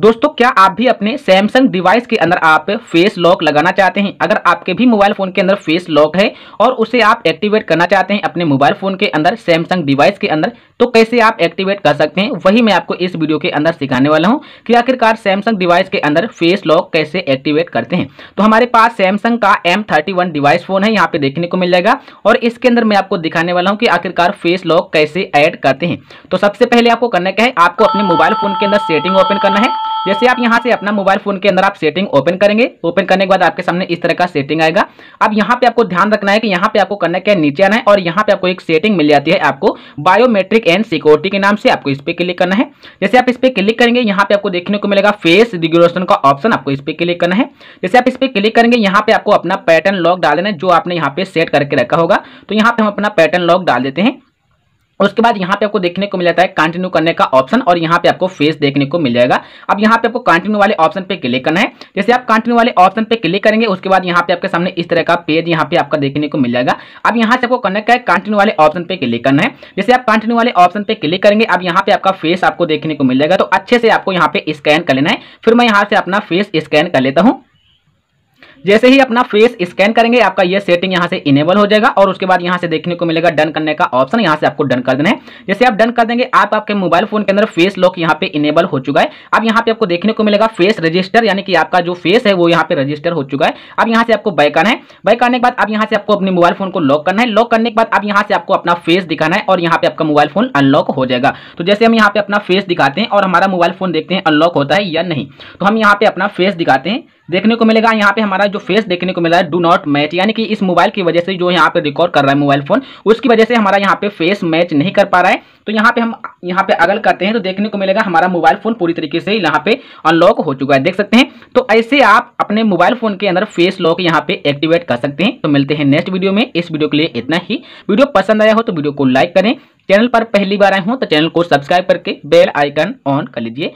दोस्तों क्या आप भी अपने सैमसंग डिवाइस के अंदर आप फेस लॉक लगाना चाहते हैं अगर आपके भी मोबाइल फ़ोन के अंदर फेस लॉक है और उसे आप एक्टिवेट करना चाहते हैं अपने मोबाइल फ़ोन के अंदर सैमसंग डिवाइस के अंदर तो कैसे आप एक्टिवेट कर सकते हैं वही मैं आपको इस वीडियो के अंदर सिखाने वाला हूँ कि आखिरकार सैमसंग डिवाइस के अंदर फेस लॉक कैसे एक्टिवेट करते हैं तो हमारे पास सैमसंग का एम डिवाइस फ़ोन है यहाँ पे देखने को मिल जाएगा और इसके अंदर मैं आपको दिखाने वाला हूँ कि आखिरकार फेस लॉक कैसे ऐड करते हैं तो सबसे पहले आपको करना क्या है आपको अपने मोबाइल फ़ोन के अंदर सेटिंग ओपन करना है जैसे आप यहाँ से अपना मोबाइल फोन के अंदर आप सेटिंग ओपन करेंगे ओपन करने के बाद आपके सामने इस तरह का सेटिंग आएगा अब यहाँ पे आपको ध्यान रखना है कि यहाँ पे आपको करने क्या नीचे आना है और यहाँ पे आपको एक सेटिंग मिल जाती है आपको बायोमेट्रिक एंड सिक्योरिटी के नाम से आपको इस पर क्लिक करना है जैसे आप इस पर क्लिक करेंगे यहाँ पे आपको देखने को मिलेगा फेस रिग्यूलेशन का ऑप्शन आपको इस पर क्लिक करना है जैसे आप इस पर क्लिक करेंगे यहाँ पे आपको अपना पैटर्न लॉक डाल देना है जो आपने यहाँ पे सेट करके रखा होगा तो यहाँ पे हम अपना पैटर्न लॉक डाल देते हैं उसके बाद यहाँ पे आपको देखने को मिल जाता है कंटिन्यू करने का ऑप्शन और यहाँ पे आपको फेस देखने को मिल जाएगा अब यहाँ पे आपको कंटिन्यू वाले ऑप्शन पे क्लिक करना है जैसे आप कंटिन्यू वाले ऑप्शन पे क्लिक करेंगे उसके बाद यहाँ पे आपके सामने इस तरह का पेज यहाँ पे आपका देखने को मिल जाएगा अब यहाँ से आपको कनेक्ट है कंटिन्यू वाले ऑप्शन पे क्लिक करना है जैसे आप कंटिन्यू वाले ऑप्शन पे क्लिक करेंगे अब यहाँ पे आपका फेस आपको देखने को मिल जाएगा तो अच्छे से आपको यहाँ पे स्कैन कर लेना है फिर मैं यहाँ से अपना फेस स्कैन कर लेता हूँ जैसे ही अपना फेस स्कैन करेंगे आपका ये सेटिंग यहाँ से इनेबल हो जाएगा और उसके बाद यहाँ से देखने को मिलेगा डन करने का ऑप्शन यहाँ से आपको डन कर देना है जैसे आप डन कर देंगे आप आपके मोबाइल फोन के अंदर फेस लॉक यहाँ पे इनेबल हो चुका है अब यहाँ पे आपको देखने को मिलेगा फेस रजिस्टर यानी कि आपका जो फेस है वो यहाँ पे रजिस्टर हो चुका है अब यहाँ से आपको बैक आना है बैक आने के बाद अब यहाँ से आपको अपने मोबाइल फोन को लॉक करना है लॉक करने के बाद अब यहाँ से आपको अपना फेस दिखाना है और यहाँ पे आपका मोबाइल फोन अनलॉक हो जाएगा तो जैसे हम यहाँ पे अपना फेस दिखाते हैं और हमारा मोबाइल फोन देखते हैं अनलॉक होता है या नहीं तो हम यहाँ पे अपना फेस दिखाते हैं देखने को मिलेगा यहाँ पे हमारा जो फेस देखने को मिला है डू नॉट मैच यानी कि इस मोबाइल की वजह से जो यहाँ पे रिकॉर्ड कर रहा है मोबाइल फोन उसकी वजह से हमारा यहाँ पे फेस मैच नहीं कर पा रहा है तो यहाँ पे हम यहाँ पे अगल करते हैं तो देखने को मिलेगा हमारा मोबाइल फोन पूरी तरीके से यहाँ पे अनलॉक हो चुका है देख सकते हैं तो ऐसे आप अपने मोबाइल फोन के अंदर फेस लॉक यहाँ पे एक्टिवेट कर सकते हैं तो मिलते हैं नेक्स्ट वीडियो में इस वीडियो के लिए इतना ही वीडियो पसंद आया हो तो वीडियो को लाइक करें चैनल पर पहली बार आए हों तो चैनल को सब्सक्राइब करके बेल आइकन ऑन कर लीजिए